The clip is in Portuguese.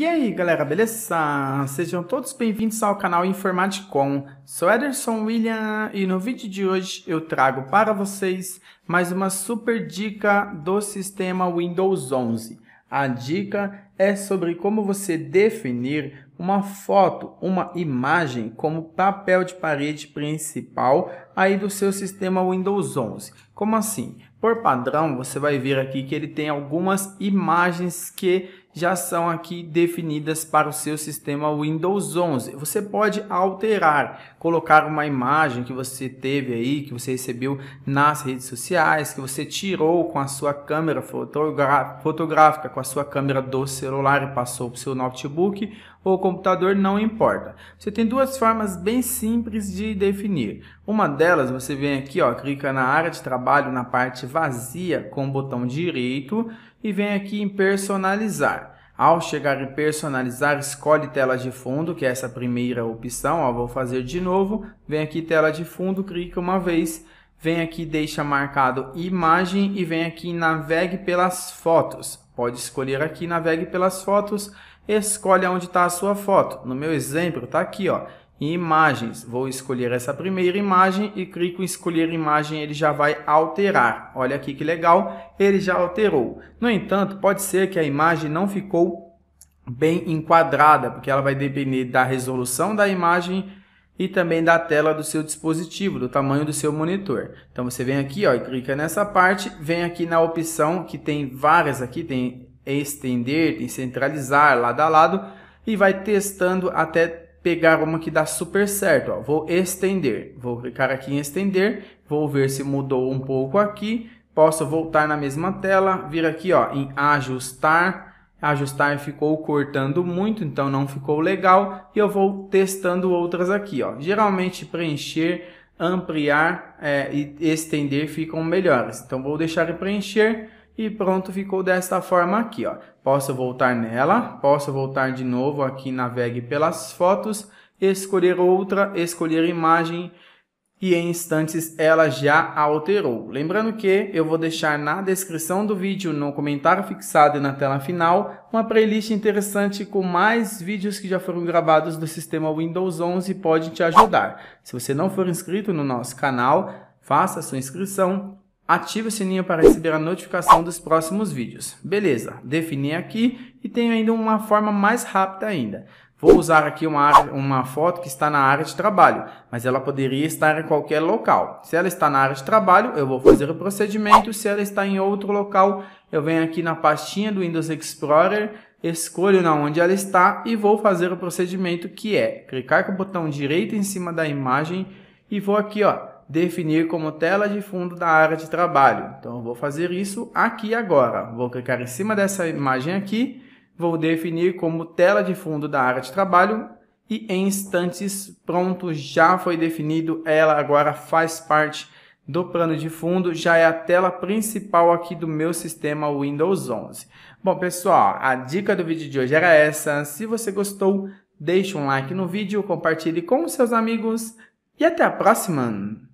E aí galera, beleza? Sejam todos bem-vindos ao canal Informaticom. Sou Ederson William e no vídeo de hoje eu trago para vocês mais uma super dica do sistema Windows 11. A dica é sobre como você definir uma foto, uma imagem como papel de parede principal aí do seu sistema Windows 11. Como assim? Por padrão, você vai ver aqui que ele tem algumas imagens que já são aqui definidas para o seu sistema Windows 11. Você pode alterar, colocar uma imagem que você teve aí, que você recebeu nas redes sociais, que você tirou com a sua câmera fotográfica, com a sua câmera do celular e passou para o seu notebook ou computador, não importa. Você tem duas formas bem simples de definir. Uma delas, você vem aqui, ó, clica na área de trabalho, na parte vazia, com o botão direito e vem aqui em personalizar. Ao chegar em personalizar, escolhe tela de fundo, que é essa primeira opção. Ó, vou fazer de novo. Vem aqui tela de fundo, clica uma vez. Vem aqui, deixa marcado imagem e vem aqui navegue pelas fotos. Pode escolher aqui, navegue pelas fotos, escolhe onde está a sua foto. No meu exemplo, está aqui, ó em imagens. Vou escolher essa primeira imagem e clico em escolher imagem, ele já vai alterar. Olha aqui que legal, ele já alterou. No entanto, pode ser que a imagem não ficou bem enquadrada, porque ela vai depender da resolução da imagem e também da tela do seu dispositivo, do tamanho do seu monitor. Então você vem aqui ó, e clica nessa parte, vem aqui na opção que tem várias aqui, tem estender, tem centralizar, lado a lado, e vai testando até pegar uma que dá super certo. Ó. Vou estender. Vou clicar aqui em estender. Vou ver se mudou um pouco aqui. Posso voltar na mesma tela. Vir aqui ó, em ajustar. Ajustar ficou cortando muito, então não ficou legal. E eu vou testando outras aqui. Ó. Geralmente preencher, ampliar é, e estender ficam melhores. Então vou deixar em preencher e pronto, ficou desta forma aqui, ó. Posso voltar nela, posso voltar de novo aqui, navegue pelas fotos, escolher outra, escolher imagem e em instantes ela já alterou. Lembrando que eu vou deixar na descrição do vídeo, no comentário fixado e na tela final, uma playlist interessante com mais vídeos que já foram gravados do sistema Windows 11 e pode te ajudar. Se você não for inscrito no nosso canal, faça sua inscrição, ative o sininho para receber a notificação dos próximos vídeos. Beleza, defini aqui e tenho ainda uma forma mais rápida ainda. Vou usar aqui uma, área, uma foto que está na área de trabalho, mas ela poderia estar em qualquer local. Se ela está na área de trabalho, eu vou fazer o procedimento. Se ela está em outro local, eu venho aqui na pastinha do Windows Explorer, escolho na onde ela está e vou fazer o procedimento que é clicar com o botão direito em cima da imagem e vou aqui ó, definir como tela de fundo da área de trabalho. Então eu vou fazer isso aqui agora. Vou clicar em cima dessa imagem aqui, vou definir como tela de fundo da área de trabalho e em instantes pronto, já foi definido, ela agora faz parte do plano de fundo, já é a tela principal aqui do meu sistema Windows 11. Bom pessoal, a dica do vídeo de hoje era essa, se você gostou, deixe um like no vídeo, compartilhe com seus amigos e até a próxima!